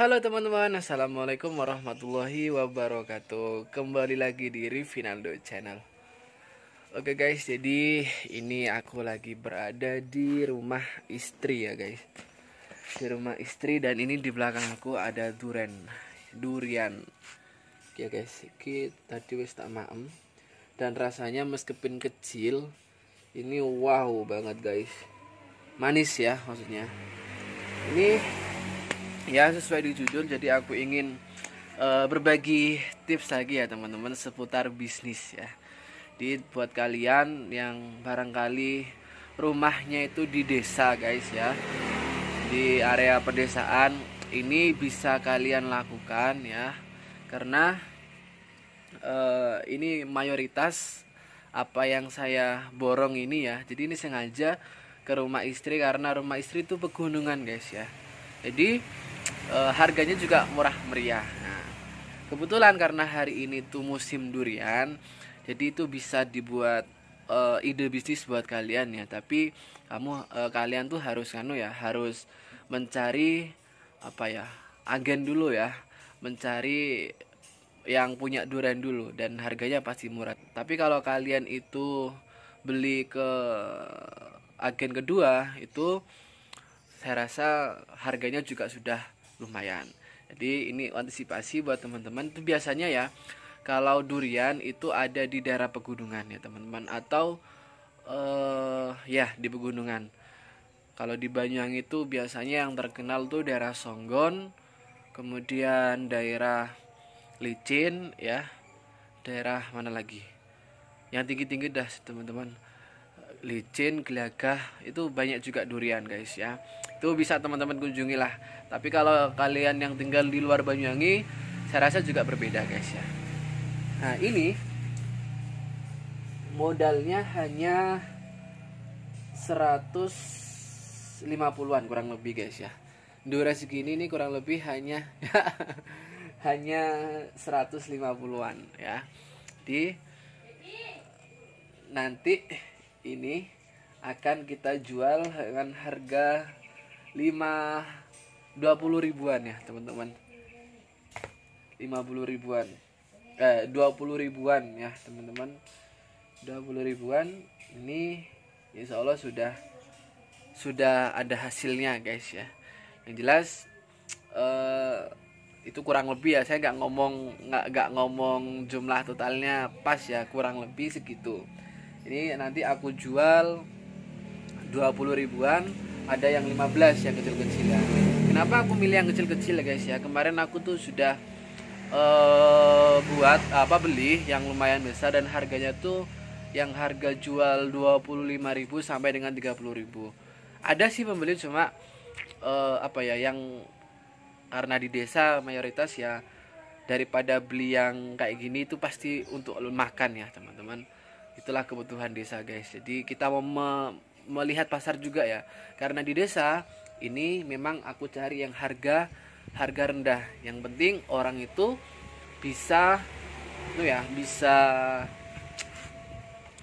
Halo teman-teman, Assalamualaikum warahmatullahi wabarakatuh Kembali lagi di Rivinaldo Channel Oke guys, jadi ini aku lagi berada di rumah istri ya guys Di rumah istri dan ini di belakang aku ada durian. Durian Ya guys, ini tadi wis tak maem Dan rasanya meskipun kecil Ini wow banget guys Manis ya maksudnya Ini ya sesuai di judul jadi aku ingin uh, berbagi tips lagi ya teman-teman seputar bisnis ya di buat kalian yang barangkali rumahnya itu di desa guys ya di area pedesaan ini bisa kalian lakukan ya karena uh, ini mayoritas apa yang saya borong ini ya jadi ini sengaja ke rumah istri karena rumah istri itu pegunungan guys ya jadi e, harganya juga murah meriah. Nah, kebetulan karena hari ini tuh musim durian, jadi itu bisa dibuat e, ide bisnis buat kalian ya. Tapi kamu e, kalian tuh harus kanu ya, harus mencari apa ya agen dulu ya, mencari yang punya durian dulu dan harganya pasti murah. Tapi kalau kalian itu beli ke agen kedua itu saya rasa harganya juga sudah lumayan jadi ini antisipasi buat teman-teman itu biasanya ya kalau durian itu ada di daerah pegunungan ya teman-teman atau uh, ya di pegunungan kalau di Banyuwangi itu biasanya yang terkenal tuh daerah Songgon kemudian daerah Licin ya daerah mana lagi yang tinggi-tinggi dah teman-teman licin, gelagah, itu banyak juga durian guys ya. Itu bisa teman-teman kunjungi lah. Tapi kalau kalian yang tinggal di luar Banyuwangi, saya rasa juga berbeda guys ya. Nah ini modalnya hanya 150-an kurang lebih guys ya. Durasi segini ini kurang lebih hanya hanya 150-an ya. Di nanti ini akan kita jual dengan harga 5 20 ribuan ya teman-teman 50 ribuan eh 20 ribuan ya teman-teman 20 ribuan ini insya Allah sudah sudah ada hasilnya guys ya yang jelas eh, itu kurang lebih ya saya nggak ngomong nggak nggak ngomong jumlah totalnya pas ya kurang lebih segitu ini nanti aku jual 20 ribuan ada yang 15 yang kecil kecil ya kenapa aku milih yang kecil-kecil ya guys ya kemarin aku tuh sudah uh, buat apa beli yang lumayan besar dan harganya tuh yang harga jual ribu sampai dengan ribu. ada sih pembeli cuma uh, apa ya yang karena di desa mayoritas ya daripada beli yang kayak gini itu pasti untuk makan ya teman-teman itulah kebutuhan desa guys jadi kita mau me melihat pasar juga ya karena di desa ini memang aku cari yang harga harga rendah yang penting orang itu bisa itu ya bisa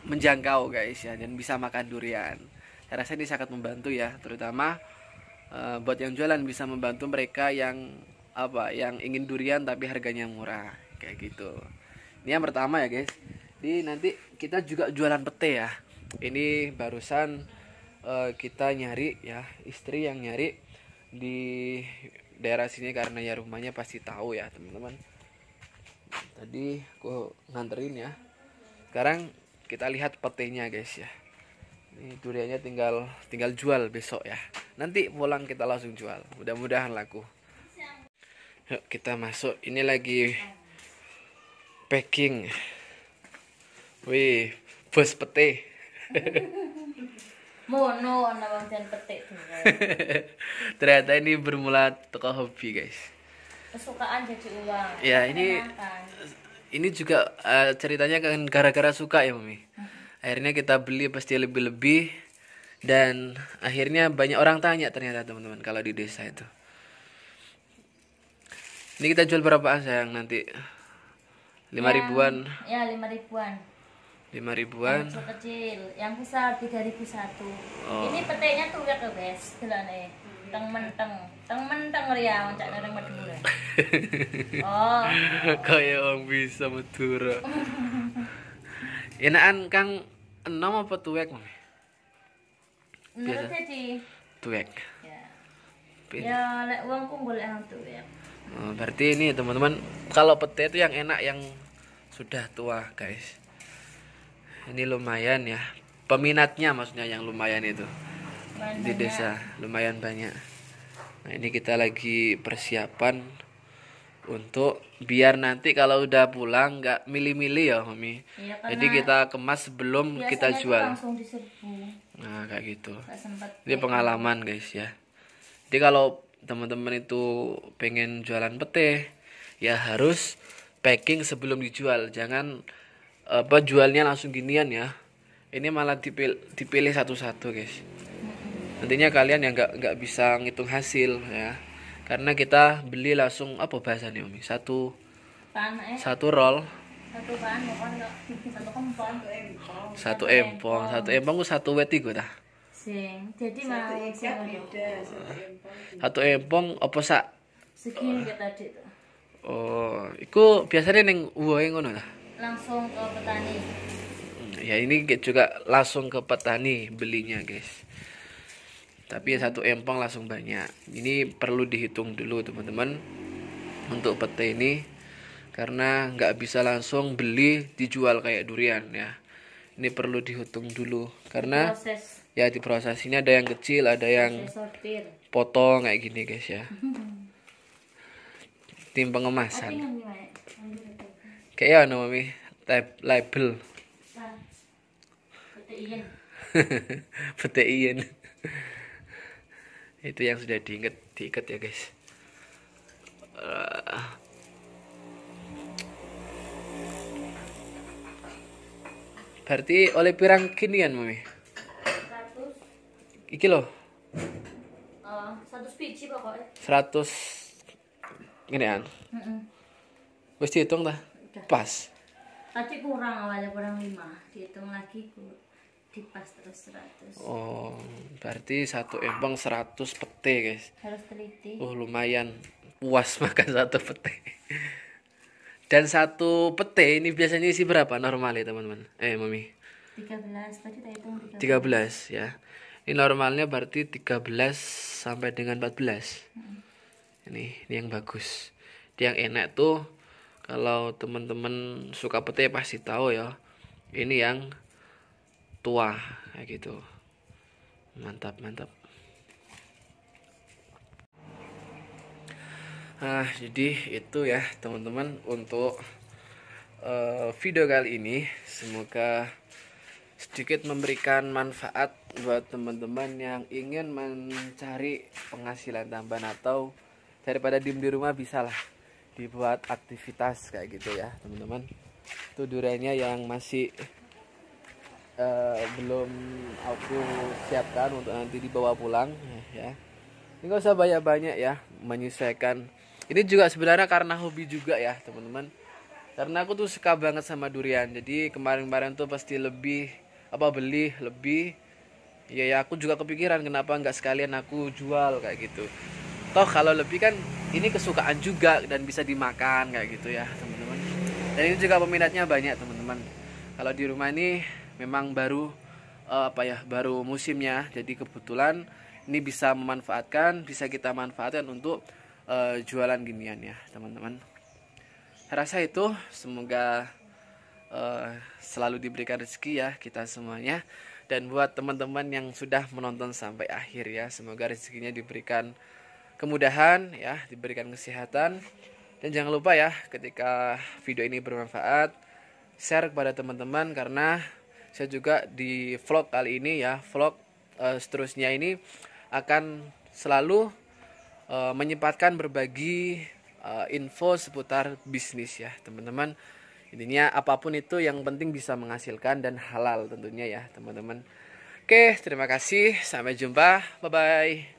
menjangkau guys ya dan bisa makan durian saya rasa ini sangat membantu ya terutama uh, buat yang jualan bisa membantu mereka yang apa yang ingin durian tapi harganya murah kayak gitu ini yang pertama ya guys di nanti kita juga jualan pete ya ini barusan uh, kita nyari ya istri yang nyari di daerah sini karena ya rumahnya pasti tahu ya teman-teman tadi aku nganterin ya sekarang kita lihat petenya guys ya ini duriannya tinggal tinggal jual besok ya nanti pulang kita langsung jual mudah-mudahan laku Yuk, kita masuk ini lagi packing Wih, bos pete. Mono ana wong jan pete. Ternyata ini bermula toko hobi, guys. Kesukaan jadi uang. Ya, ini ini juga uh, ceritanya kan gara-gara suka ya, Mami. Mm-hmm. Akhirnya kita beli pasti lebih-lebih dan akhirnya banyak orang tanya ternyata teman-teman kalau di desa itu. Ini kita jual berapa sayang nanti? Lima ya, ribuan. Ya, lima ribuan lima ribuan yang kecil yang besar tiga ribu satu oh. ini petenya tuh ya ke bes gelane iya. teng menteng teng menteng ria ya, oncak nereng madura oh kayak orang bisa madura ya, enakan kang enam apa tuwek mami menurut jadi tuwek ya ya lek uang boleh yang tuwek oh, berarti ini teman-teman kalau pete itu yang enak yang sudah tua guys ini lumayan ya peminatnya maksudnya yang lumayan itu lumayan di banyak. desa lumayan banyak nah ini kita lagi persiapan untuk biar nanti kalau udah pulang nggak milih-milih ya Mami ya, jadi kita kemas sebelum kita jual nah kayak gitu ini ya. pengalaman guys ya jadi kalau teman-teman itu pengen jualan pete ya harus packing sebelum dijual jangan apa jualnya langsung ginian ya ini malah dipilih, dipilih satu-satu guys nantinya kalian yang nggak nggak bisa ngitung hasil ya karena kita beli langsung apa nih Umi satu Pan, eh. satu roll satu empong satu empong satu empong satu weti gue dah jadi satu empong satu empong apa sak segini kita oh iku biasanya neng uang ngono lah langsung ke petani ya ini juga langsung ke petani belinya guys tapi ya, satu empang langsung banyak ini perlu dihitung dulu teman-teman untuk pete ini karena nggak bisa langsung beli dijual kayak durian ya ini perlu dihitung dulu karena Proses. ya di proses ini ada yang kecil ada yang potong kayak gini guys ya tim pengemasan kayak ono ya, mami label nah, petik ian itu yang sudah diingat diikat ya guys ah. berarti oleh pirang kinian mami 100 iki loh uh, 100 biji pokoknya 100 genean mm -mm. dihitung dah pas tadi kurang awalnya kurang lima dihitung lagi ku dipas terus seratus. oh berarti satu empang seratus pete guys harus teliti oh lumayan puas makan satu pete dan satu pete ini biasanya isi berapa normalnya teman-teman eh mami 13 tadi kita hitung 13, 13 ya ini normalnya berarti 13 sampai dengan 14 hmm. ini ini yang bagus ini yang enak tuh kalau teman-teman suka pete ya pasti tahu ya ini yang tua kayak gitu mantap mantap Nah, jadi itu ya teman-teman untuk uh, video kali ini semoga sedikit memberikan manfaat buat teman-teman yang ingin mencari penghasilan tambahan atau daripada diem di rumah bisa lah dibuat aktivitas kayak gitu ya teman-teman itu duriannya yang masih uh, belum aku siapkan untuk nanti dibawa pulang ya ini gak usah banyak-banyak ya menyesuaikan ini juga sebenarnya karena hobi juga ya teman-teman karena aku tuh suka banget sama durian jadi kemarin-kemarin tuh pasti lebih apa beli lebih ya ya aku juga kepikiran kenapa nggak sekalian aku jual kayak gitu toh kalau lebih kan ini kesukaan juga dan bisa dimakan kayak gitu ya teman-teman dan ini juga peminatnya banyak teman-teman kalau di rumah ini memang baru eh, apa ya baru musimnya jadi kebetulan ini bisa memanfaatkan bisa kita manfaatkan untuk uh, jualan ginian ya teman-teman rasa itu semoga uh, selalu diberikan rezeki ya kita semuanya dan buat teman-teman yang sudah menonton sampai akhir ya semoga rezekinya diberikan kemudahan ya diberikan kesehatan dan jangan lupa ya ketika video ini bermanfaat share kepada teman-teman karena saya juga di vlog kali ini ya vlog uh, seterusnya ini akan selalu uh, menyempatkan berbagi uh, info seputar bisnis ya teman-teman intinya apapun itu yang penting bisa menghasilkan dan halal tentunya ya teman-teman oke terima kasih sampai jumpa bye bye